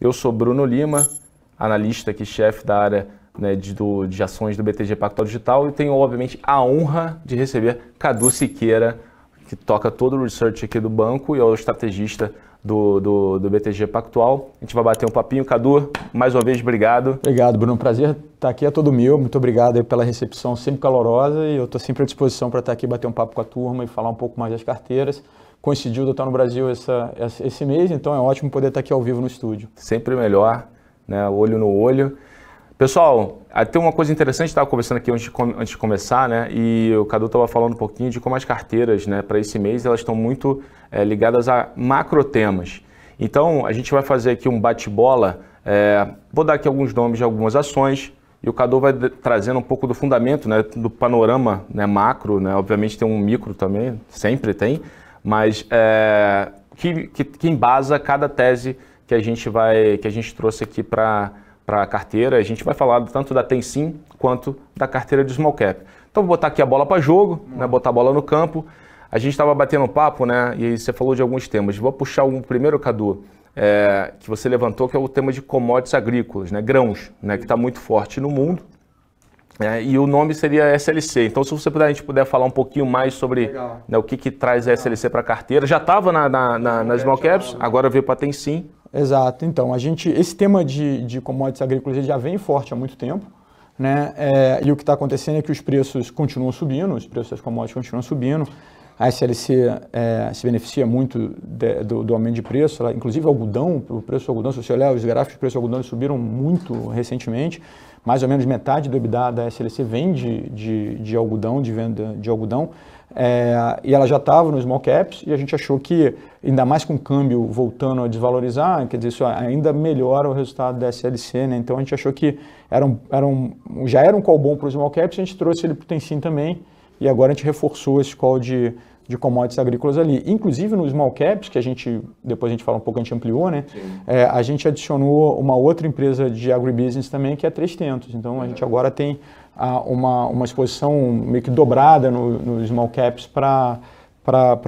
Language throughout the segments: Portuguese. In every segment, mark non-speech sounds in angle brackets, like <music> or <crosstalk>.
Eu sou Bruno Lima, analista aqui, chefe da área né, de, do, de ações do BTG Pactual Digital e tenho, obviamente, a honra de receber Cadu Siqueira, que toca todo o research aqui do banco e é o estrategista do, do, do, BTG Pactual. A gente vai bater um papinho. Cadu, mais uma vez, obrigado. Obrigado, Bruno. Prazer estar aqui, é todo meu. Muito obrigado pela recepção sempre calorosa e eu estou sempre à disposição para estar aqui, bater um papo com a turma e falar um pouco mais das carteiras coincidiu de eu estar no Brasil essa, esse mês, então é ótimo poder estar aqui ao vivo no estúdio. Sempre melhor, né? Olho no olho. Pessoal, ah, tem uma coisa interessante, estava conversando aqui antes de, antes de, começar, né? E o Cadu estava falando um pouquinho de como as carteiras, né, para esse mês, elas estão muito é, ligadas a macro temas. Então, a gente vai fazer aqui um bate-bola. É, vou dar aqui alguns nomes de algumas ações, e o Cadu vai trazendo um pouco do fundamento, né, do panorama né, macro, né, obviamente tem um micro também, sempre tem, mas é, que, que, que embasa cada tese que a gente vai que a gente trouxe aqui para para a carteira. A gente vai falar tanto da Tensim quanto da carteira de small cap. Então vou botar aqui a bola para jogo, né, botar a bola no campo. A gente estava batendo papo, né? E você falou de alguns temas. Vou puxar um primeiro, Cadu, é, que você levantou, que é o tema de commodities agrícolas, né? Grãos, né? Que está muito forte no mundo. É, e o nome seria SLC. Então, se você puder, a gente puder falar um pouquinho mais sobre né, o que, que traz a SLC para a carteira. Já estava na, na, na, na Small Caps, agora veio para a Tensim. Exato. Então, a gente, esse tema de, de commodities agrícolas já vem forte há muito tempo. Né? É, e o que está acontecendo é que os preços continuam subindo, os preços das commodities continuam subindo. A SLC é, se beneficia muito de, do, do, aumento de preço, ela, inclusive o algodão, o preço do algodão, se você olhar os gráficos de preço do algodão, subiram muito recentemente, mais ou menos metade do EBITDA da SLC vem de, de, de algodão, de venda de algodão, é, e ela já estava nos small caps e a gente achou que, ainda mais com o câmbio voltando a desvalorizar, quer dizer, isso ainda melhora o resultado da SLC, né? Então a gente achou que era um, era um, já era um call bom para os small caps, a gente trouxe ele para o Tensim também e agora a gente reforçou esse call de de commodities agrícolas ali. Inclusive nos small caps, que a gente, depois a gente fala um pouco, a gente ampliou, né? É, a gente adicionou uma outra empresa de agribusiness também, que é 300. Então a gente agora tem a, ah, uma, uma exposição meio que dobrada no, no small caps para para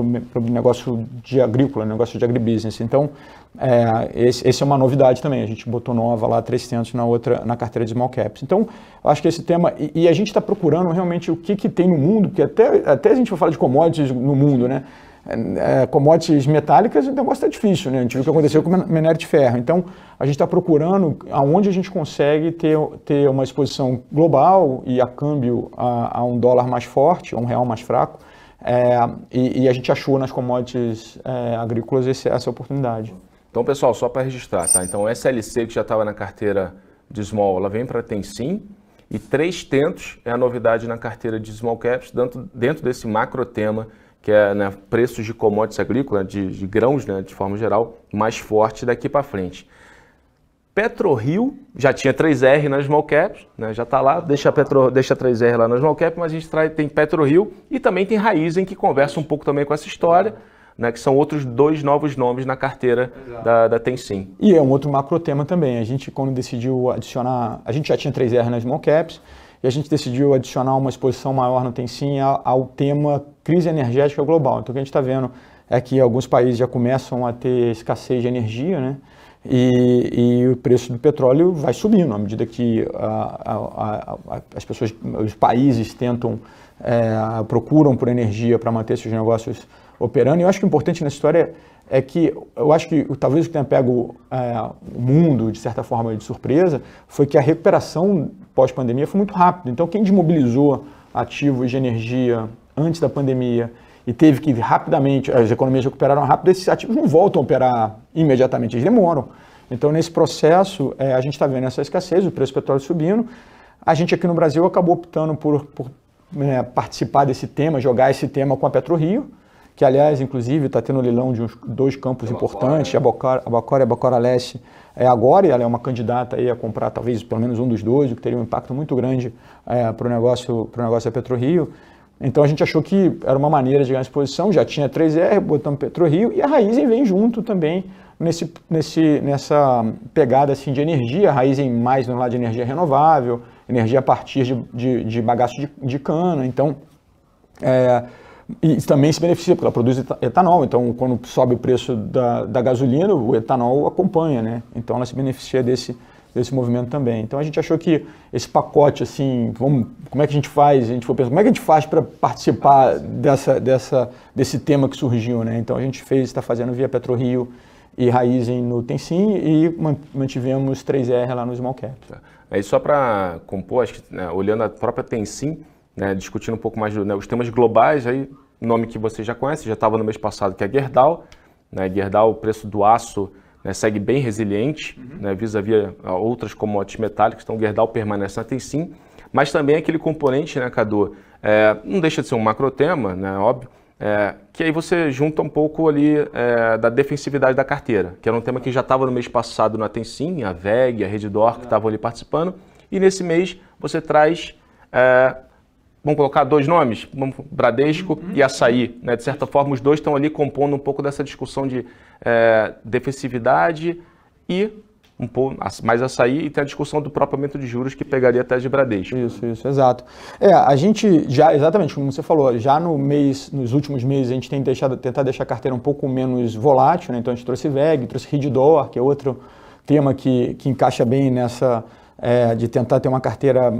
o negócio de agrícola, negócio de agribusiness. Então, é, esse, esse, é uma novidade também. A gente botou nova lá 300 na outra na carteira de small caps. Então, acho que esse tema e, e a gente está procurando realmente o que, que tem no mundo, porque até até a gente vai falar de commodities no mundo, né? É, é commodities metálicas, o negócio está difícil, né? A gente viu o que aconteceu com o minério de ferro. Então, a gente está procurando aonde a gente consegue ter, ter uma exposição global e a câmbio a, a um dólar mais forte, a um real mais fraco é, e, e, a gente achou nas commodities é, agrícolas esse, essa oportunidade. Então, pessoal, só para registrar, tá? Então, essa que já estava na carteira de small, ela vem para Tensim e três tentos é a novidade na carteira de small caps dentro, dentro desse macro tema que é né, preços de commodities agrícolas, de, de grãos, né, de forma geral, mais forte daqui para frente. PetroRio já tinha 3R nas small caps, né, já está lá, deixa, Petro, deixa 3R lá nas small caps, mas a gente trai, tem PetroRio e também tem Raizen, que conversa um pouco também com essa história, né, que são outros dois novos nomes na carteira da, da Tensim. E é um outro macro tema também. A gente, quando decidiu adicionar, a gente já tinha 3R nas small caps, e a gente decidiu adicionar uma exposição maior no Tensim ao tema crise energética global. Então, o que a gente está vendo é que alguns países já começam a ter escassez de energia, né? E, e, o preço do petróleo vai subindo à medida que a, a, a, as pessoas, os países tentam, é, procuram por energia para manter seus negócios operando. E eu acho que o importante nessa história é, é que, eu acho que talvez o que tenha pego é, o mundo, de certa forma, de surpresa, foi que a recuperação pós-pandemia foi muito rápida. Então, quem desmobilizou ativos de energia antes da pandemia e teve que rapidamente, as economias recuperaram rápido, esses ativos não voltam a operar imediatamente, eles demoram. Então, nesse processo, é, a gente está vendo essa escassez, o preço do petróleo subindo. A gente aqui no Brasil acabou optando por, por né, participar desse tema, jogar esse tema com a PetroRio, que, aliás, inclusive, está tendo leilão de uns dois campos Abacora, importantes, né? Abacora, Abacora e Abacora Leste, é, agora, e ela é uma candidata aí a comprar talvez pelo menos um dos dois, o que teria um impacto muito grande é, para o negócio, pro negócio da PetroRio. Então a gente achou que era uma maneira de ganhar exposição, já tinha 3R, botamos PetroRio e a Raizen vem junto também nesse, nesse, nessa pegada assim, de energia, a Raizen mais no lado de energia renovável, energia a partir de, de, de bagaço de, de cana, então... É, e também se beneficia, porque ela produz etanol, então quando sobe o preço da, da gasolina, o etanol acompanha, né? Então ela se beneficia desse, desse movimento também. Então a gente achou que esse pacote, assim, vamos, como é que a gente faz? A gente foi pensando como é que a gente faz para participar ah, dessa, dessa, desse tema que surgiu, né? Então a gente fez, está fazendo via PetroRio e Raizen no Tensim e mantivemos 3R lá no Small Cap. Tá. Aí só para compor, acho que né, olhando a própria Tensim, né, discutindo um pouco mais né, os temas globais, aí nome que você já conhece, já estava no mês passado, que é Gerdau. Né, Gerdau, o preço do aço né, segue bem resiliente uhum. né, vis-à-vis outras commodities metálicas, então o Gerdau permanece na Tensim, mas também é aquele componente, né, Cadu, é, não deixa de ser um macro tema, né, óbvio, é, que aí você junta um pouco ali é, da defensividade da carteira, que era um tema que já estava no mês passado na Tensim, a VEG, a Reddor, que estavam é. ali participando, e nesse mês você traz é, vamos colocar dois nomes, Bradesco uhum. e Açaí. Né? De certa forma, os dois estão ali compondo um pouco dessa discussão de é, defensividade e um pouco mais açaí e tem a discussão do próprio aumento de juros que pegaria até de Bradesco. Isso, isso, exato. É, a gente já, exatamente como você falou, já no mês, nos últimos meses a gente tem deixado, tentado deixar a carteira um pouco menos volátil, né? então a gente trouxe VEG, trouxe Riddor, que é outro tema que, que encaixa bem nessa é, de tentar ter uma carteira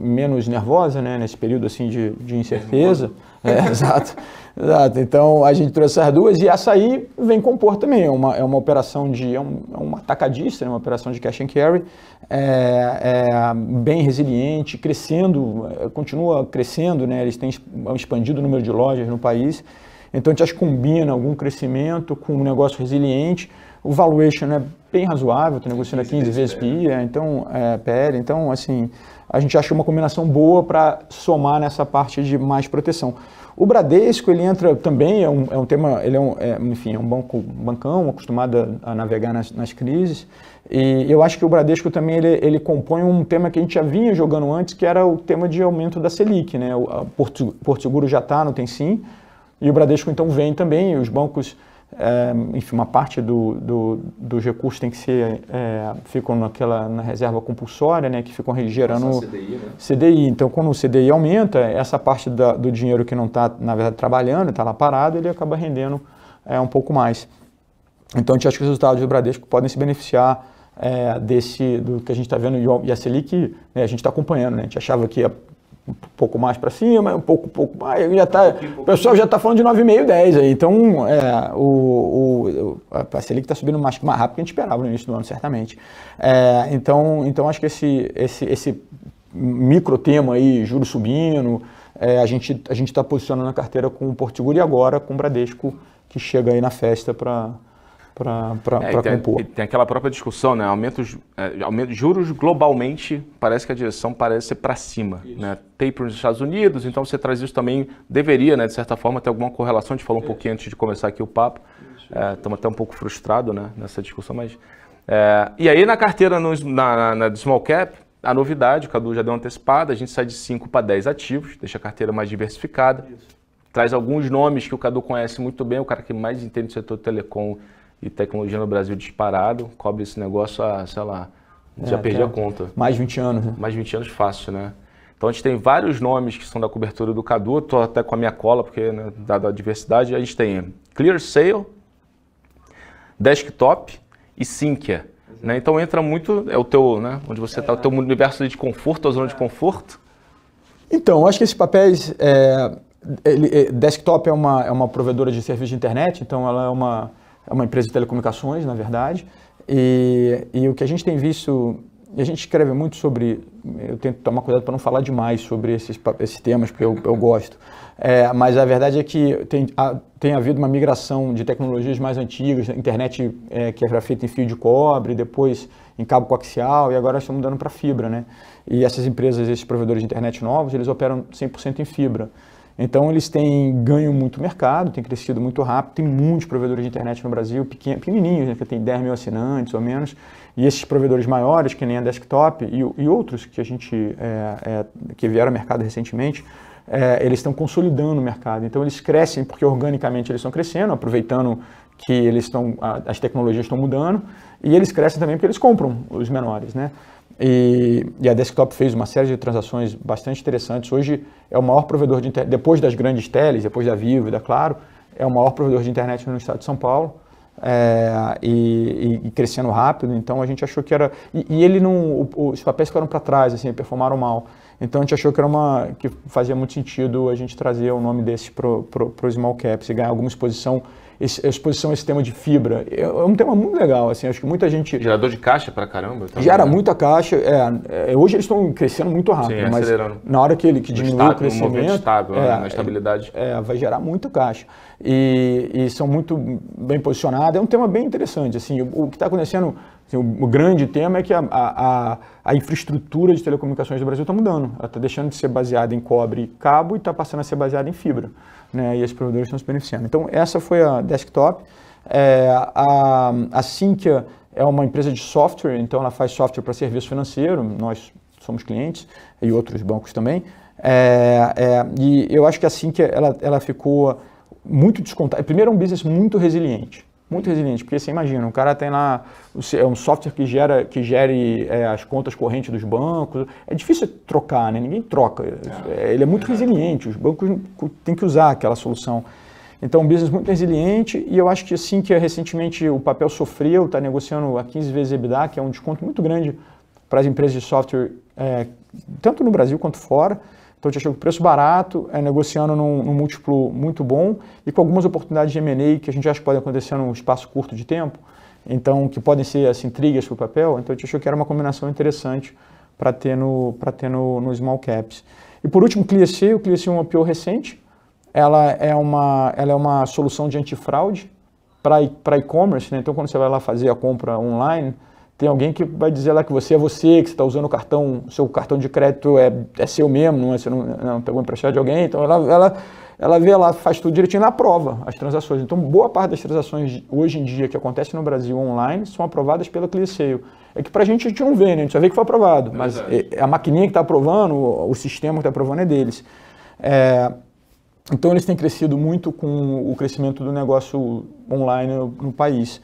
menos nervosa, né, nesse período assim de, de incerteza. É, <laughs> exato, exato. Então a gente trouxe essas duas e essa aí vem compor também. É uma, é uma operação de. É, um, é uma tacadista, né, uma operação de cash and carry, é, é bem resiliente, crescendo, é, continua crescendo, né? Eles têm expandido o número de lojas no país. Então a gente combina algum crescimento com um negócio resiliente. O valuation é bem razoável, estou negociando a 15 vezes PIA, então, é, PL, então, assim, a gente achou uma combinação boa para somar nessa parte de mais proteção. O Bradesco, ele entra também, é um, é um tema, ele é, um, é, enfim, é um banco, bancão acostumado a, navegar nas, nas, crises, e eu acho que o Bradesco também, ele, ele, compõe um tema que a gente já vinha jogando antes, que era o tema de aumento da Selic, né, o Porto, Porto Seguro já está, não tem sim, e o Bradesco então vem também, os bancos é, enfim, uma parte do, do, dos recursos tem que ser, é, ficam naquela, na reserva compulsória, né, que ficam gerando CDI, né? CDI, Então, quando o CDI aumenta, essa parte da, do dinheiro que não está, na verdade, trabalhando, está lá parado, ele acaba rendendo é, um pouco mais. Então, a gente acha que os resultados do Bradesco podem se beneficiar é, desse, do que a gente está vendo, e a Selic, né, a gente está acompanhando, né, a gente achava que ia um pouco mais para cima, um pouco, pouco mais, já tá, o pessoal já está falando de 9,5, 10 aí, então é, o, o, a Selic está subindo mais, mais rápido que a gente esperava no início do ano, certamente. É, então, então acho que esse, esse, esse micro tema aí, juros subindo, é, a gente a está posicionando a carteira com o Porto Seguro e agora com o Bradesco, que chega aí na festa para para é, compor. Tem aquela própria discussão, né? Aumentos, é, aumentos, juros globalmente parece que a direção parece ser para cima. Isso. Né? Taper nos Estados Unidos, então você traz isso também, deveria, né, de certa forma, ter alguma correlação. A gente falou um é. pouquinho antes de começar aqui o papo. Estamos é, até um pouco frustrados né, nessa discussão, mas. É, e aí na carteira no, na, na, na Small Cap, a novidade, o Cadu já deu uma antecipada, a gente sai de 5 para 10 ativos, deixa a carteira mais diversificada. Isso. Traz alguns nomes que o Cadu conhece muito bem, o cara que mais entende o setor telecom e tecnologia no Brasil disparado, cobre esse negócio há, sei lá, é, já perdi a conta. Mais 20 anos, né? Mais 20 anos fácil, né? Então a gente tem vários nomes que são da cobertura do Cadu, estou até com a minha cola, porque né, a diversidade, a gente tem ClearSale, Desktop e Syncia é. Né? Então entra muito, é o teu, né, onde você está, é. o teu universo de conforto, a zona é. de conforto. Então, eu acho que esses papéis, é, ele, é, desktop é uma, é uma provedora de serviço de internet, então ela é uma, é uma empresa de telecomunicações, na verdade, e, e o que a gente tem visto, a gente escreve muito sobre, eu tento tomar cuidado para não falar demais sobre esses, esses temas, porque eu, eu gosto, é, mas a verdade é que tem, a, tem havido uma migração de tecnologias mais antigas, internet é, que era feita em fio de cobre, depois em cabo coaxial, e agora estão mudando para fibra, né? E essas empresas, esses provedores de internet novos, eles operam 100% em fibra. Então eles têm ganho muito mercado, têm crescido muito rápido, tem muitos provedores de internet no Brasil, pequenininhos, né, que tem 10 mil assinantes ou menos, e esses provedores maiores, que nem a Desktop e, e outros que a gente, é, é, que vieram ao mercado recentemente, é, eles estão consolidando o mercado. Então eles crescem porque organicamente eles estão crescendo, aproveitando que eles estão, as tecnologias estão mudando, e eles crescem também porque eles compram os menores, né? E, e, a Desktop fez uma série de transações bastante interessantes. Hoje é o maior provedor de internet, depois das grandes teles, depois da Vivo e da Claro, é o maior provedor de internet no estado de São Paulo. É, e, e, crescendo rápido, então a gente achou que era. E, e ele não. os papéis ficaram para trás, assim, performaram mal. Então a gente achou que era uma. que fazia muito sentido a gente trazer o nome desse para os Small Caps e ganhar alguma exposição esse, a exposição a esse tema de fibra. É, é, um tema muito legal, assim, acho que muita gente... Gerador de caixa pra caramba. gera né? muita caixa, é, é hoje eles estão crescendo muito rápido, Sim, mas na hora que ele que diminui o crescimento... Um estável, é, né, estabilidade. É, é, vai gerar muito caixa. E, e são muito bem posicionados, é um tema bem interessante, assim, o, o que está acontecendo Assim, o, o, grande tema é que a, a, a infraestrutura de telecomunicações do Brasil está mudando. Ela está deixando de ser baseada em cobre e cabo e está passando a ser baseada em fibra. Né? E as provedores estão se beneficiando. Então, essa foi a desktop. É, a, a é uma empresa de software, então ela faz software para serviço financeiro. Nós somos clientes e outros bancos também. É, é, e eu acho que a Sync ela, ela ficou muito descontada. Primeiro, é um business muito resiliente muito resiliente, porque você imagina, o cara tem lá é um software que gera que gere é, as contas correntes dos bancos. É difícil trocar, né? Ninguém troca. É, é ele é muito resiliente, os bancos têm que usar aquela solução. Então, um business muito resiliente e eu acho que assim que recentemente o papel sofreu, está negociando a 15 vezes EBITDA, que é um desconto muito grande para as empresas de software, é, tanto no Brasil quanto fora. Então a gente achou que preço barato, é, negociando num, num múltiplo muito bom e com algumas oportunidades de M&A que a gente acha que podem acontecer num espaço curto de tempo, então que podem ser assim intrigas para o papel. Então a gente achou que era uma combinação interessante para ter no para ter no, no, small caps. E por último, ClearC, o ClearC é uma pior recente. Ela é uma ela é uma solução de antifraude para e-commerce, né? Então quando você vai lá fazer a compra online, tem alguém que vai dizer lá que você é você, que você está usando o cartão, seu cartão de crédito é, é seu mesmo, não é, você não, não pegou emprestado de alguém. Então ela, ela, ela vê lá, faz tudo direitinho, ela aprova as transações. Então boa parte das transações hoje em dia que acontece no Brasil online são aprovadas pela ClearSale. É que para a gente a gente não vê, né? a gente só vê que foi aprovado. Mas é. é, a maquininha que está aprovando, o, o sistema que está aprovando é deles. É, então eles têm crescido muito com o crescimento do negócio online no, no país.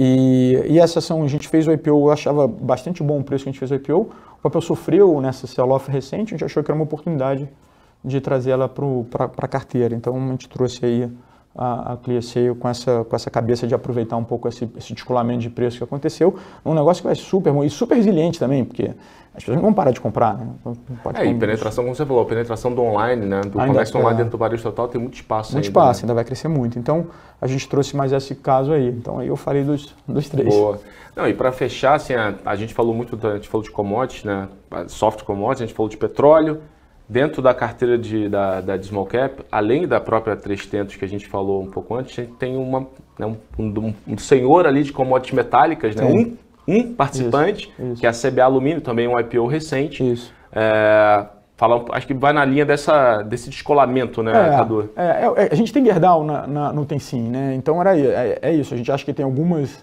E, e, essa ação, a gente fez o IPO, eu achava bastante bom o preço que a gente fez o IPO. O papel sofreu nessa sell-off recente, a gente achou que era uma oportunidade de trazer ela para a carteira. Então, a gente trouxe aí a, a ClearSale com essa, com essa cabeça de aproveitar um pouco esse, esse descolamento de preço que aconteceu. Um negócio que vai super bom e super resiliente também, porque as pessoas não vão parar de comprar, né? Então, pode é, e penetração, como você falou, a penetração do online, né? Do ainda comércio é. online dentro do varejo total tem muito espaço Muito ainda, espaço, né? ainda vai crescer muito. Então, a gente trouxe mais esse caso aí. Então, aí eu falei dos, dos três. Boa. Não, e para fechar, assim, a, a, gente falou muito, a gente falou de commodities, né? Soft commodities, a gente falou de petróleo, Dentro da carteira de, da, da de Small Cap, além da própria 300 que a gente falou um pouco antes, a gente tem uma, né, um, um, um, senhor ali de commodities metálicas, né? um, um participante, isso, isso. que é a CBA Alumínio, também um IPO recente. Isso. É, fala, acho que vai na linha dessa, desse descolamento, né, é, é, é, é a gente tem Gerdau na, na, no Tensin, né? Então era, é, é isso, a gente acha que tem algumas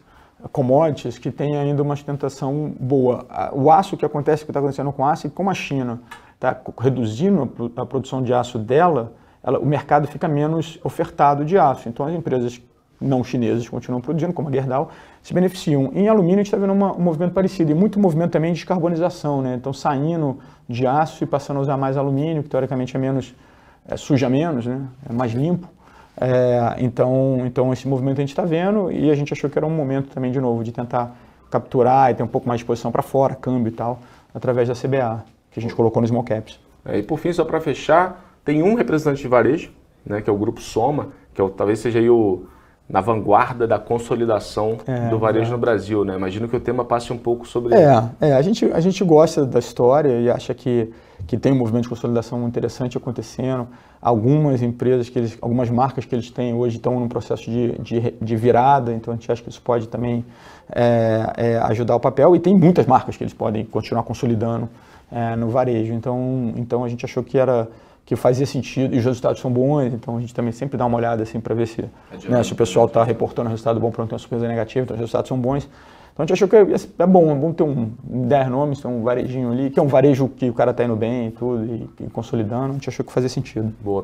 commodities que tem ainda uma sustentação boa. O aço, o que acontece, o que está acontecendo com o aço e com a China está reduzindo a produção de aço dela, ela, o mercado fica menos ofertado de aço. Então, as empresas não chinesas continuam produzindo, como a Gerdau, se beneficiam. Em alumínio, a gente está vendo uma, um movimento parecido, e muito movimento também de descarbonização, né? Então, saindo de aço e passando a usar mais alumínio, que teoricamente é menos, é, suja menos, né? É mais limpo. É, então, então, esse movimento a gente está vendo, e a gente achou que era um momento também, de novo, de tentar capturar e ter um pouco mais de exposição para fora, câmbio e tal, através da CBA que a gente colocou no Small Caps. É, e por fim, só para fechar, tem um representante de varejo, né, que é o Grupo Soma, que é, talvez seja aí o, na vanguarda da consolidação é, do varejo é. no Brasil, né? Imagino que o tema passe um pouco sobre... É, é a, gente, a gente gosta da história e acha que, que tem um movimento de consolidação interessante acontecendo. Algumas empresas, que eles, algumas marcas que eles têm hoje estão num processo de, de, de virada, então a gente acha que isso pode também é, é ajudar o papel. E tem muitas marcas que eles podem continuar consolidando é, no varejo. Então, então a gente achou que era que fazia sentido e os resultados são bons, então a gente também sempre dá uma olhada assim para ver se, né, se o pessoal está reportando um resultado bom pronto, tem uma surpresa negativa, então os resultados são bons. Então a gente achou que é bom, é bom ter um 10 nomes, ter um varejinho ali, que é um varejo que o cara está indo bem e tudo, e, e consolidando, a gente achou que fazia sentido. Boa.